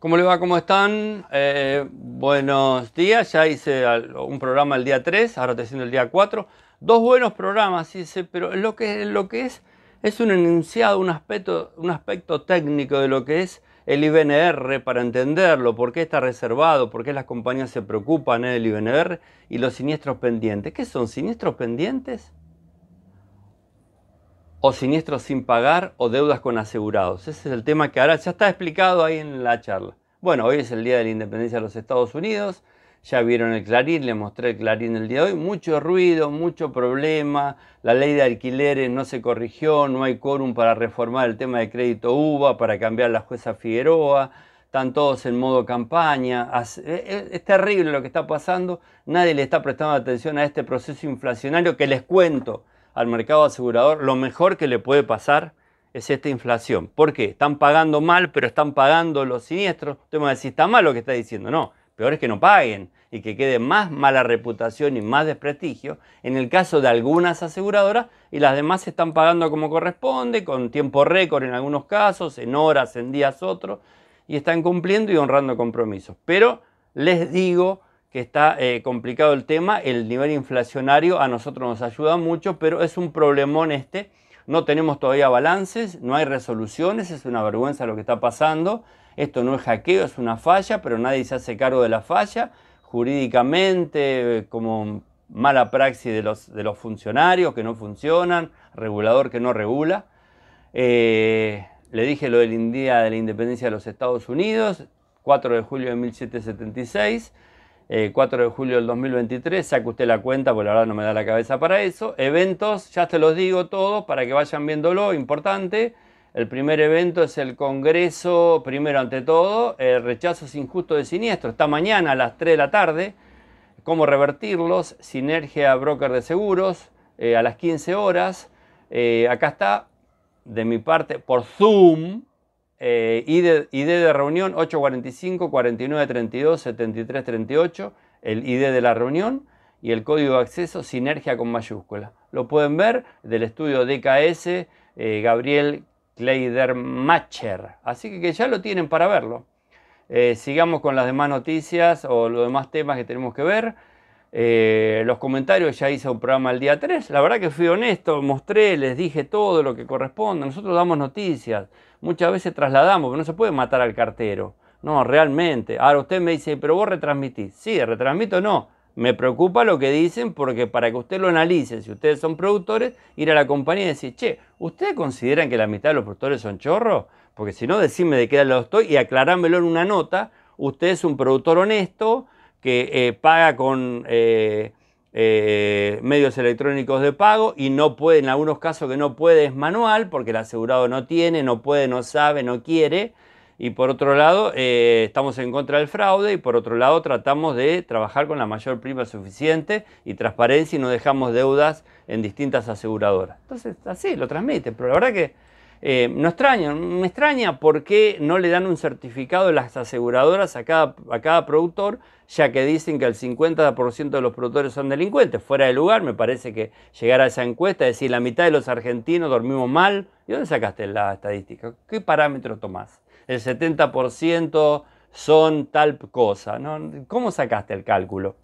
¿Cómo le va? ¿Cómo están? Eh, buenos días. Ya hice un programa el día 3, ahora estoy haciendo el día 4. Dos buenos programas hice, pero lo que, lo que es es un enunciado, un aspecto, un aspecto técnico de lo que es el IBNR para entenderlo, por qué está reservado, por qué las compañías se preocupan eh, del IBNR y los siniestros pendientes. ¿Qué son siniestros pendientes? o siniestros sin pagar o deudas con asegurados. Ese es el tema que ahora ya está explicado ahí en la charla. Bueno, hoy es el Día de la Independencia de los Estados Unidos. Ya vieron el clarín, les mostré el clarín el día de hoy. Mucho ruido, mucho problema. La ley de alquileres no se corrigió, no hay quórum para reformar el tema de crédito UBA, para cambiar la jueza Figueroa. Están todos en modo campaña. E, e, es terrible lo que está pasando. Nadie le está prestando atención a este proceso inflacionario que les cuento al mercado asegurador, lo mejor que le puede pasar es esta inflación. ¿Por qué? Están pagando mal, pero están pagando los siniestros. Usted me va a decir, está mal lo que está diciendo. No, peor es que no paguen y que quede más mala reputación y más desprestigio en el caso de algunas aseguradoras y las demás están pagando como corresponde, con tiempo récord en algunos casos, en horas, en días otros, y están cumpliendo y honrando compromisos. Pero les digo que está eh, complicado el tema, el nivel inflacionario a nosotros nos ayuda mucho, pero es un problemón este, no tenemos todavía balances, no hay resoluciones, es una vergüenza lo que está pasando, esto no es hackeo, es una falla, pero nadie se hace cargo de la falla, jurídicamente, como mala praxis de los, funcionarios que no funcionan, regulador que no regula. Eh, le dije lo del Día de la Independencia de los Estados Unidos, 4 de julio de 1776. 4 eh, de julio del 2023, saque usted la cuenta, porque la verdad no me da la cabeza para eso. Eventos, ya te los digo todos para que vayan viéndolo, importante. El primer evento es el Congreso, primero ante todo, el rechazos injustos de siniestro. Está mañana a las 3 de la tarde. Cómo revertirlos, Sinergia Broker de Seguros, eh, a las 15 horas. Eh, acá está, de mi parte, por Zoom, eh, ID, de reunión 845 4932 7338, el ID de la reunión y el código de acceso sinergia con mayúsculas Lo pueden ver del estudio DKS eh, Gabriel kleider Kleidermacher. Así que, ya lo tienen para verlo. Eh, sigamos con las demás noticias o los demás temas que tenemos que ver. Eh, los comentarios, ya hice un programa el día 3. La verdad que fui honesto, mostré, les dije todo lo que corresponde. Nosotros damos noticias, muchas veces trasladamos, pero no se puede matar al cartero. No, realmente. Ahora usted me dice, pero vos retransmitís. Sí, retransmito no. Me preocupa lo que dicen porque para que usted lo analice, si ustedes son productores, ir a la compañía y decir, che, ¿ustedes consideran que la mitad de los productores son chorros? Porque si no, decime de qué lado estoy y aclarámelo en una nota. Usted es un productor honesto, que eh, paga con eh, eh, medios electrónicos de pago y no puede, en algunos casos que no puede es manual, porque el asegurado no tiene, no puede, no sabe, no quiere. Y por otro lado, estamos en contra del fraude y por otro lado tratamos de trabajar con la mayor prima suficiente y transparencia y no dejamos deudas en distintas aseguradoras. Entonces, así lo transmite, pero la verdad que eh, no extraño me extraña por qué no le dan un certificado las aseguradoras a cada, a cada productor, ya que dicen que el 50% de los productores son delincuentes. Fuera de lugar, me parece que llegar a esa encuesta, es decir, la mitad de los argentinos dormimos mal. ¿Y dónde sacaste la estadística? ¿Qué parámetro tomás? El 70% son tal cosa. ¿Cómo sacaste el cálculo?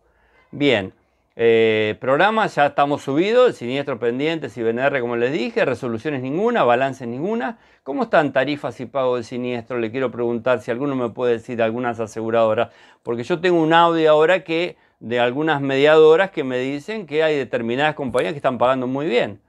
Bien. Eh, programa programas, ya estamos subidos, siniestro pendiente, CIBNR como les dije, resoluciones ninguna, balances ninguna. ¿Cómo están tarifas y pago de siniestro? Le quiero preguntar si alguno me puede decir algunas aseguradoras, porque yo tengo un audio ahora que de algunas mediadoras que me dicen que hay determinadas compañías que están pagando muy bien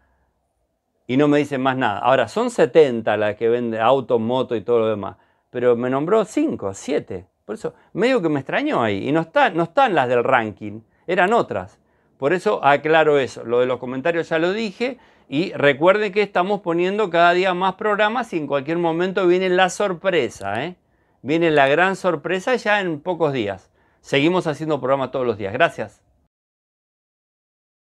y no me dicen más nada. Ahora, son 70 las que venden auto, moto y todo lo demás, pero me nombró 5, 7. Por eso, medio que me extrañó ahí. Y no están, no están las del ranking eran otras. Por eso aclaro eso. Lo de los comentarios ya lo dije. Y recuerden que estamos poniendo cada día más programas y en cualquier momento viene la sorpresa. ¿eh? Viene la gran sorpresa ya en pocos días. Seguimos haciendo programas todos los días. Gracias.